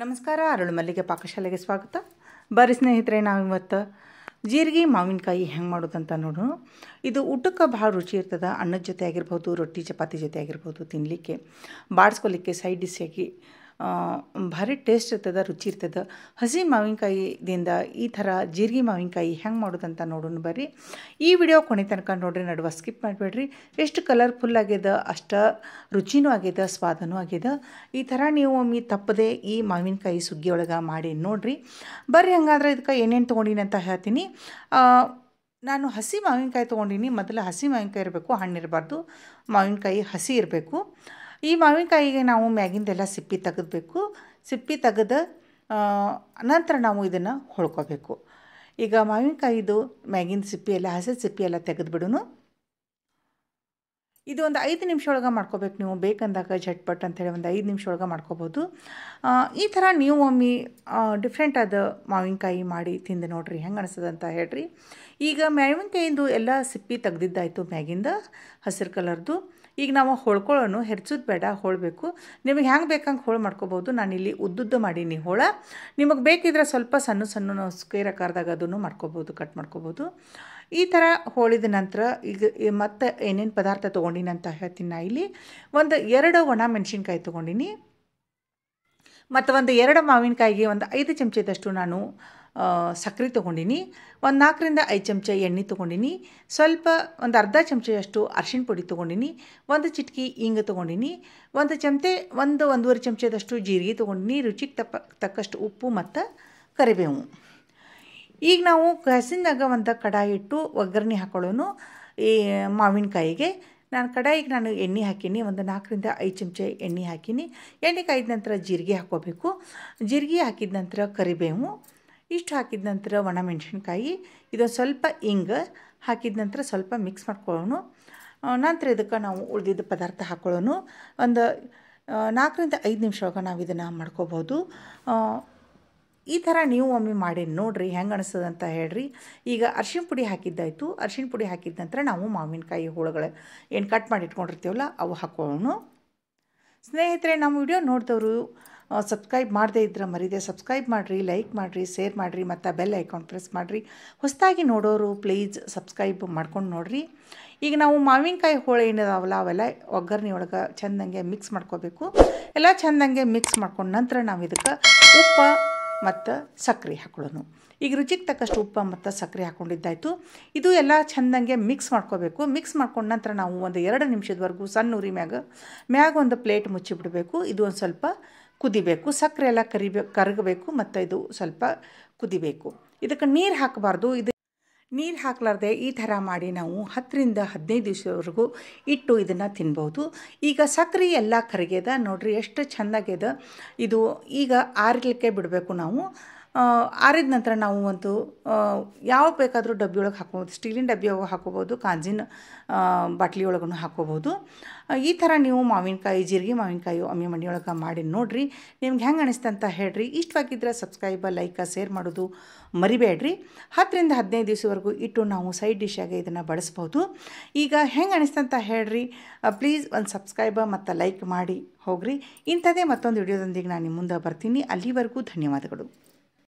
ನಮಸ್ಕಾರ ಅರಳು ಮಲ್ಲಿಗೆ ಪಾಕಶಾಲೆಗೆ ಸ್ವಾಗತ ಬರೀ ಸ್ನೇಹಿತರೆ ನಾವಿವತ್ತು ಜೀರಿಗೆ ಮಾವಿನಕಾಯಿ ಹೆಂಗೆ ಮಾಡೋದಂತ ನೋಡು ಇದು ಊಟಕ್ಕೆ ಭಾಳ ರುಚಿ ಇರ್ತದೆ ಅನ್ನದ ಜೊತೆ ಆಗಿರ್ಬೋದು ರೊಟ್ಟಿ ಚಪಾತಿ ಜೊತೆ ಆಗಿರ್ಬೋದು ತಿನ್ನಲಿಕ್ಕೆ ಬಾಡಿಸ್ಕೊಲಿಕ್ಕೆ ಸೈಡ್ ಡಿಶ್ ಆಗಿ ಭಾರಿ ಟೇಸ್ಟ್ ಇರ್ತದೆ ರುಚಿ ಇರ್ತದೆ ಹಸಿ ಮಾವಿನಕಾಯಿದಿಂದ ಈ ಥರ ಜೀರಿಗೆ ಮಾವಿನಕಾಯಿ ಹೆಂಗೆ ಮಾಡೋದಂತ ನೋಡೋಣ ಬರ್ರಿ ಈ ವಿಡಿಯೋ ಕೊನೆ ತನಕ ನೋಡ್ರಿ ನಡುವ ಸ್ಕಿಪ್ ಮಾಡಬೇಡ್ರಿ ಎಷ್ಟು ಕಲರ್ಫುಲ್ ಆಗ್ಯದ ಅಷ್ಟು ರುಚಿನೂ ಆಗ್ಯದ ಸ್ವಾದನೂ ಆಗ್ಯದ ಈ ಥರ ನೀವು ಒಮ್ಮೆ ತಪ್ಪದೆ ಈ ಮಾವಿನಕಾಯಿ ಸುಗ್ಗಿಯೊಳಗೆ ಮಾಡಿ ನೋಡ್ರಿ ಬರ್ರಿ ಹಂಗಾದ್ರೆ ಇದಕ್ಕೆ ಏನೇನು ತೊಗೊಂಡಿನಿ ಅಂತ ಹೇಳ್ತೀನಿ ನಾನು ಹಸಿ ಮಾವಿನಕಾಯಿ ತೊಗೊಂಡಿನಿ ಮೊದಲು ಹಸಿ ಮಾವಿನಕಾಯಿ ಇರಬೇಕು ಹಣ್ಣು ಇರಬಾರ್ದು ಮಾವಿನಕಾಯಿ ಹಸಿ ಇರಬೇಕು ಈ ಮಾವಿನಕಾಯಿಗೆ ನಾವು ಮ್ಯಾಗಿಂದೆಲ್ಲ ಸಿಪ್ಪಿ ತೆಗೆದ್ಬೇಕು ಸಿಪ್ಪಿ ತೆಗೆದ ನಂತರ ನಾವು ಇದನ್ನು ಹೊಳ್ಕೋಬೇಕು ಈಗ ಮಾವಿನಕಾಯಿದು ಮ್ಯಾಗಿನ ಸಿಪ್ಪೆ ಎಲ್ಲ ಹಸಿ ಸಿಪ್ಪೆ ಎಲ್ಲ ತೆಗೆದುಬಿಡೋನು ಇದು ಒಂದು ಐದು ನಿಮಿಷ ಒಳಗೆ ಮಾಡ್ಕೋಬೇಕು ನೀವು ಬೇಕಂದಾಗ ಝಟ್ಪಟ್ ಅಂತೇಳಿ ಒಂದು ಐದು ನಿಮಿಷ ಒಳಗೆ ಮಾಡ್ಕೋಬೋದು ಈ ಥರ ನೀವು ಒಮ್ಮೆ ಡಿಫ್ರೆಂಟ್ ಆದ ಮಾವಿನಕಾಯಿ ಮಾಡಿ ತಿಂದು ನೋಡಿರಿ ಹೆಂಗೆ ಅನಿಸ್ತದೆ ಅಂತ ಹೇಳ್ರಿ ಈಗ ಮ್ಯಾವಿನಕಾಯಿಂದು ಎಲ್ಲ ಸಿಪ್ಪಿ ತೆಗ್ದಿದ್ದಾಯಿತು ಮ್ಯಾಗಿಂದ ಹಸಿರು ಕಲರ್ದು ಈಗ ನಾವು ಹೊಳ್ಕೊಳ್ಳೋನು ಹೆಚ್ಚೋದು ಬೇಡ ಹೋಳಬೇಕು ನಿಮಗೆ ಹ್ಯಾಂಗೆ ಬೇಕಂಗೆ ಹೋಳು ಮಾಡ್ಕೋಬೋದು ಇಲ್ಲಿ ಉದ್ದುದ್ದು ಮಾಡೀನಿ ಹೋಳ ನಿಮಗೆ ಬೇಕಿದ್ರೆ ಸ್ವಲ್ಪ ಸಣ್ಣ ಸಣ್ಣ ಸ್ಕೇರ್ ಆಕಾರದಾಗ ಅದನ್ನು ಮಾಡ್ಕೋಬೋದು ಕಟ್ ಮಾಡ್ಕೋಬೋದು ಈ ಥರ ಹೋಳಿದ ನಂತರ ಈಗ ಮತ್ತೆ ಏನೇನು ಪದಾರ್ಥ ತೊಗೊಂಡಿನಿ ಅಂತ ಹೇಳ್ತೀನಿ ನಾ ಇಲ್ಲಿ ಒಂದು ಎರಡು ಒಣ ಮೆಣಸಿನ್ಕಾಯಿ ತೊಗೊಂಡಿನಿ ಮತ್ತು ಒಂದು ಎರಡು ಮಾವಿನಕಾಯಿಗೆ ಒಂದು ಐದು ಚಮಚದಷ್ಟು ನಾನು ಸಕ್ಕರೆ ತೊಗೊಂಡಿನಿ ಒಂದು ನಾಲ್ಕರಿಂದ ಐದು ಚಮಚ ಎಣ್ಣೆ ತೊಗೊಂಡಿನಿ ಸ್ವಲ್ಪ ಒಂದು ಅರ್ಧ ಚಮಚದಷ್ಟು ಅರ್ಶಿಣ ಪುಡಿ ತೊಗೊಂಡಿನಿ ಒಂದು ಚಿಟಕಿ ಇಂಗು ತೊಗೊಂಡಿನಿ ಒಂದು ಚಮಚೆ ಒಂದು ಒಂದೂವರೆ ಚಮಚದಷ್ಟು ಜೀರಿಗೆ ತೊಗೊಂಡಿನಿ ರುಚಿಗೆ ತಪ್ಪ ತಕ್ಕಷ್ಟು ಉಪ್ಪು ಮತ್ತು ಕರಿಬೇವು ಈಗ ನಾವು ಕಸಿನಾಗ ಒಂದು ಕಡಾಯಿ ಇಟ್ಟು ಒಗ್ಗರಣೆ ಹಾಕೊಳ್ಳೋನು ಈ ಮಾವಿನಕಾಯಿಗೆ ನಾನು ಕಡಾಯಿಗೆ ನಾನು ಎಣ್ಣೆ ಹಾಕೀನಿ ಒಂದು ನಾಲ್ಕರಿಂದ ಐದು ಚಮಚ ಎಣ್ಣೆ ಹಾಕೀನಿ ಎಣ್ಣೆ ಕಾಯ್ದ ನಂತರ ಜೀರಿಗೆ ಹಾಕ್ಕೋಬೇಕು ಜೀರಿಗೆ ಹಾಕಿದ ನಂತರ ಕರಿಬೇವು ಇಷ್ಟು ಹಾಕಿದ ನಂತರ ಒಣ ಮೆಣಸಿನ್ಕಾಯಿ ಇದೊಂದು ಸ್ವಲ್ಪ ಇಂಗ ಹಾಕಿದ ನಂತರ ಸ್ವಲ್ಪ ಮಿಕ್ಸ್ ಮಾಡ್ಕೊಳ್ಳೋನು ನಂತರ ಇದಕ್ಕೆ ನಾವು ಉಳಿದಿದ್ದ ಪದಾರ್ಥ ಹಾಕ್ಕೊಳ್ಳೋಣ ಒಂದು ನಾಲ್ಕರಿಂದ ಐದು ನಿಮಿಷ ಒಳಗೆ ನಾವು ಇದನ್ನು ಮಾಡ್ಕೋಬೋದು ಈ ಥರ ನೀವು ಒಮ್ಮೆ ಮಾಡಿ ನೋಡಿರಿ ಹೆಂಗೆ ಅನಿಸ್ತದೆ ಅಂತ ಹೇಳ್ರಿ ಈಗ ಅರ್ಶಿನ ಪುಡಿ ಹಾಕಿದ್ದಾಯಿತು ಅರ್ಶಿನ ಪುಡಿ ಹಾಕಿದ ನಂತರ ನಾವು ಮಾವಿನಕಾಯಿ ಹೋಳುಗಳು ಏನು ಕಟ್ ಮಾಡಿ ಇಟ್ಕೊಂಡಿರ್ತೀವಲ್ಲ ಅವು ಹಾಕೋನು ಸ್ನೇಹಿತರೆ ನಮ್ಮ ವಿಡಿಯೋ ನೋಡಿದವರು ಸಬ್ಸ್ಕ್ರೈಬ್ ಮಾಡದೇ ಇದ್ರೆ ಮರಿದೆ ಸಬ್ಸ್ಕ್ರೈಬ್ ಮಾಡಿರಿ ಲೈಕ್ ಮಾಡಿರಿ ಶೇರ್ ಮಾಡಿರಿ ಮತ್ತು ಬೆಲ್ ಐಕಾನ್ ಪ್ರೆಸ್ ಮಾಡಿರಿ ಹೊಸದಾಗಿ ನೋಡೋರು ಪ್ಲೀಸ್ ಸಬ್ಸ್ಕ್ರೈಬ್ ಮಾಡ್ಕೊಂಡು ನೋಡಿರಿ ಈಗ ನಾವು ಮಾವಿನಕಾಯಿ ಹೋಳು ಏನಿದಾವಲ್ಲ ಅವೆಲ್ಲ ಒಗ್ಗರಣೆ ಒಳಗೆ ಚೆಂದಂಗೆ ಮಿಕ್ಸ್ ಮಾಡ್ಕೋಬೇಕು ಎಲ್ಲ ಚೆಂದಂಗೆ ಮಿಕ್ಸ್ ಮಾಡ್ಕೊಂಡು ನಂತರ ನಾವು ಇದಕ್ಕೆ ಉಪ್ಪು ಮತ್ತು ಸಕ್ಕರೆ ಹಾಕೊಳ್ಳೋನು ಈಗ ರುಚಿಗೆ ತಕ್ಕಷ್ಟು ಉಪ್ಪು ಮತ್ತು ಸಕ್ಕರೆ ಹಾಕ್ಕೊಂಡಿದ್ದಾಯಿತು ಇದು ಎಲ್ಲ ಚೆಂದಂಗೆ ಮಿಕ್ಸ್ ಮಾಡ್ಕೋಬೇಕು ಮಿಕ್ಸ್ ಮಾಡ್ಕೊಂಡ ನಂತರ ನಾವು ಒಂದು ಎರಡು ನಿಮಿಷದವರೆಗೂ ಸಣ್ಣ ಉರಿ ಮ್ಯಾಗ ಮ್ಯಾಗ ಒಂದು ಪ್ಲೇಟ್ ಮುಚ್ಚಿಬಿಡಬೇಕು ಇದು ಒಂದು ಸ್ವಲ್ಪ ಕುದಿಬೇಕು ಸಕ್ಕರೆ ಎಲ್ಲ ಕರಿಬೇಕು ಕರಗಬೇಕು ಮತ್ತು ಇದು ಸ್ವಲ್ಪ ಕುದಿಬೇಕು ಇದಕ್ಕೆ ನೀರು ಹಾಕಬಾರ್ದು ಇದು ನೀರು ಹಾಕ್ಲಾರ್ದೆ ಈ ಥರ ಮಾಡಿ ನಾವು ಹತ್ತರಿಂದ ಹದಿನೈದು ದಿವಸವರೆಗೂ ಇಟ್ಟು ಇದನ್ನು ತಿನ್ಬೋದು ಈಗ ಸಕ್ಕರೆ ಎಲ್ಲ ಕರಿಗೆದ ನೋಡ್ರಿ ಎಷ್ಟು ಚೆಂದಾಗ್ಯದ ಇದು ಈಗ ಆರಲಿಕ್ಕೆ ಬಿಡಬೇಕು ನಾವು ಆರಿದ ನಂತರ ನಾವು ಒಂದು ಯಾವ ಬೇಕಾದರೂ ಡಬ್ಬಿ ಒಳಗೆ ಹಾಕೋಬೋದು ಸ್ಟೀಲಿನ ಡಬ್ಬಿ ಒಳಗೆ ಹಾಕೋಬೋದು ಕಾಂಜಿನ ಬಾಟ್ಲಿ ಒಳಗೂ ಹಾಕೋಬೋದು ಈ ಥರ ನೀವು ಮಾವಿನಕಾಯಿ ಜೀರಿಗೆ ಮಾವಿನಕಾಯಿ ಅಮ್ಮಿ ಮನೆಯೊಳಗೆ ಮಾಡಿ ನೋಡಿರಿ ನಿಮ್ಗೆ ಹೆಂಗೆ ಅನಿಸ್ತು ಅಂತ ಹೇಳ್ರಿ ಇಷ್ಟವಾಗಿದ್ದರೆ ಸಬ್ಸ್ಕ್ರೈಬ ಲೈಕ ಶೇರ್ ಮಾಡೋದು ಮರಿಬೇಡ್ರಿ ಹತ್ತರಿಂದ ಹದಿನೈದು ದಿವಸವರೆಗೂ ಇಟ್ಟು ನಾವು ಸೈಡ್ ಡಿಶಾಗೆ ಇದನ್ನು ಬಳಸ್ಬೋದು ಈಗ ಹೆಂಗೆ ಅನಿಸ್ತಂತ ಹೇಳ್ರಿ ಪ್ಲೀಸ್ ಒಂದು ಸಬ್ಸ್ಕ್ರೈಬ ಮತ್ತು ಲೈಕ್ ಮಾಡಿ ಹೋಗ್ರಿ ಇಂಥದೇ ಮತ್ತೊಂದು ವಿಡಿಯೋದೊಂದಿಗೆ ನಾನು ನಿಮ್ಮ ಮುಂದೆ ಬರ್ತೀನಿ ಅಲ್ಲಿವರೆಗೂ ಧನ್ಯವಾದಗಳು